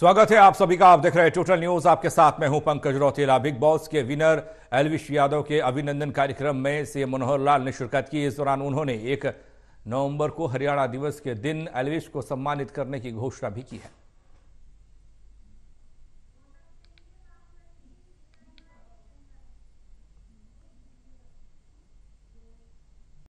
स्वागत है आप सभी का आप देख रहे हैं टोटल न्यूज आपके साथ मैं हूं पंकज रौतेला बिग बॉस के विनर एलविश यादव के अभिनंदन कार्यक्रम में सीएम मनोहर लाल ने शिरकत की इस दौरान उन्होंने एक नवंबर को हरियाणा दिवस के दिन एलविश को सम्मानित करने की घोषणा भी की है